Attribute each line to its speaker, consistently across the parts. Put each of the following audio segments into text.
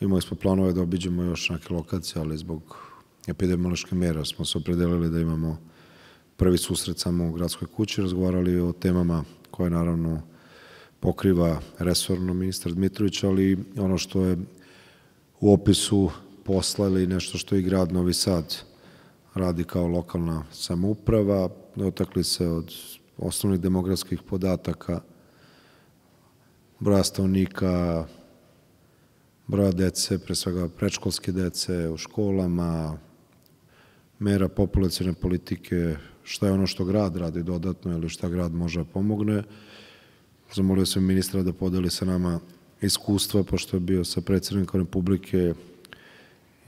Speaker 1: Imali smo planove da obiđemo još neke lokacije, ali zbog epidemiološke mera smo se opredelili da imamo prvi susret samo u gradskoj kući, razgovarali o temama koje naravno pokriva resorno ministar Dmitrović, ali ono što je u opisu poslali nešto što i grad Novi Sad radi kao lokalna samouprava, dotakli se od osnovnih demografskih podataka, broja stavnika, broja dece, pre svega prečkolske dece u školama, mera populacijne politike, šta je ono što grad radi dodatno ili šta grad može da pomogne. Zamolio sam ministra da podeli sa nama iskustva, pošto je bio sa predsednikom Republike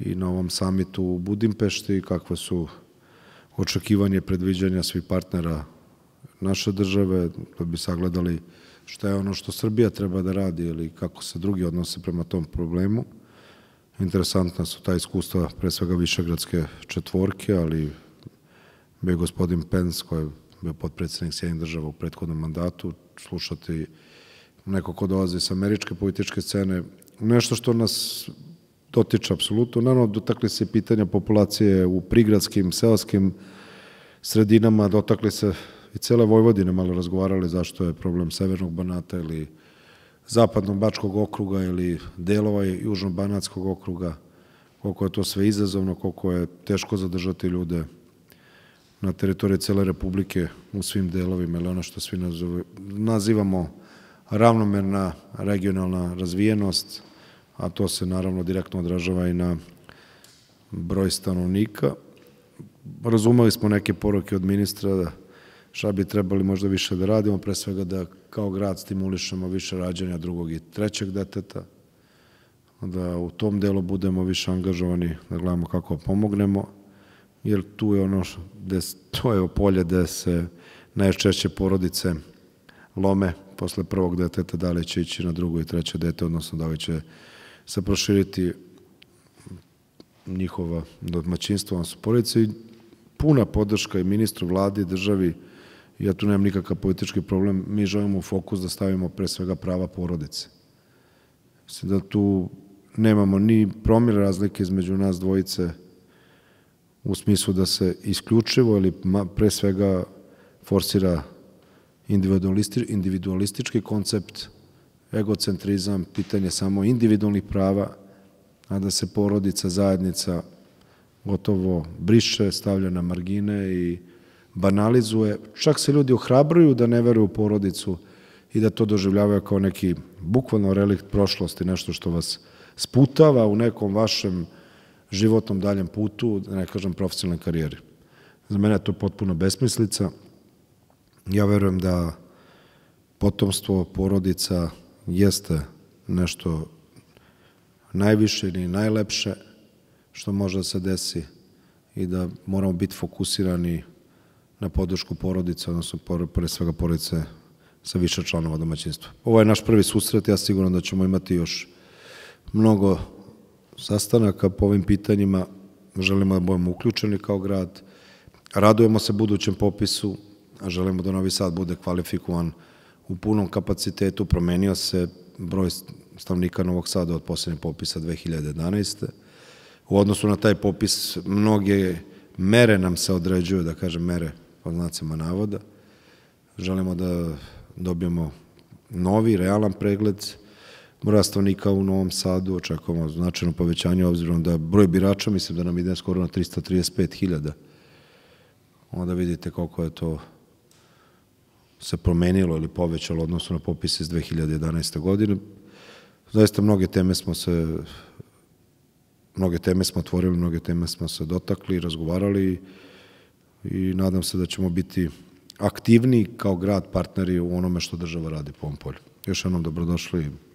Speaker 1: i na ovom samitu u Budimpešti, kakve su očekivanje predviđanja svih partnera naše države, da bi sagledali šta je ono što Srbija treba da radi ili kako se drugi odnose prema tom problemu. Interesantna su ta iskustva, pre svega Višegradske četvorke, ali bio gospodin Pence, koji je bio potpredsednik Sjedinih država u prethodnom mandatu, slušati neko ko dolazi sa američke političke scene, nešto što nas dotiče apsolutno. Naravno, dotakli se pitanja populacije u prigradskim, seoskim sredinama, dotakli se i cele Vojvodine malo razgovarali zašto je problem Severnog Banata ili Zapadnog Bačkog okruga ili delova Južno-Banatskog okruga, koliko je to sve izazovno, koliko je teško zadržati ljude na teritoriji cele Republike u svim delovima ili ono što svi nazivamo ravnomerna regionalna razvijenost, a to se naravno direktno odražava i na broj stanovnika. Razumeli smo neke poruke od ministra da šta bi trebali možda više da radimo, pre svega da kao grad stimulišemo više rađanja drugog i trećeg deteta, da u tom delu budemo više angažovani, da gledamo kako pomognemo, jer tu je ono, gde, to je polje gde se najčešće porodice lome posle prvog deteta, da li će ići na drugo i treće dete, odnosno da li će se proširiti njihova domaćinstva, odnosno porodice i puna podrška i ministru, vladi, državi, ja tu nemam nikakav politički problem, mi želimo u fokus da stavimo pre svega prava porodice. Mislim da tu nemamo ni promjer razlike između nas dvojice u smislu da se isključivo ili pre svega forsira individualisti, individualistički koncept, egocentrizam, pitanje samo individualnih prava, a da se porodica, zajednica gotovo briše, stavlja na margine i banalizuje, čak se ljudi ohrabruju da ne veruju u porodicu i da to doživljavaju kao neki bukvalno relikt prošlosti, nešto što vas sputava u nekom vašem životnom daljem putu, da ne kažem profesionalnoj karijeri. Za mene je to potpuno besmislica. Ja verujem da potomstvo, porodica jeste nešto najviše ili najlepše što može da se desi i da moramo biti fokusirani na podršku porodice, odnosno pre svega porodice sa više članova domaćinstva. Ovo je naš prvi susret, ja sigurno da ćemo imati još mnogo sastanaka po ovim pitanjima, želimo da budemo uključeni kao grad, radujemo se budućem popisu, a želimo da Novi Sad bude kvalifikovan u punom kapacitetu, promenio se broj stavnika Novog Sada od poslednjeg popisa 2011. U odnosu na taj popis mnoge mere nam se određuju, da kažem mere pod znacima navoda. Želimo da dobijemo novi, realan pregled broja stavnika u Novom Sadu, očekujemo značajno povećanje, obzirom da broj birača, mislim da nam ide skoro na 335.000. Onda vidite koliko je to se promenilo ili povećalo odnosno na popise iz 2011. godine. Zaista mnoge teme smo se mnoge teme smo otvorili, mnoge teme smo se dotakli, razgovarali i nadam se da ćemo biti aktivni kao grad partneri u onome što država radi po ovom polju. Još jednom dobrodošli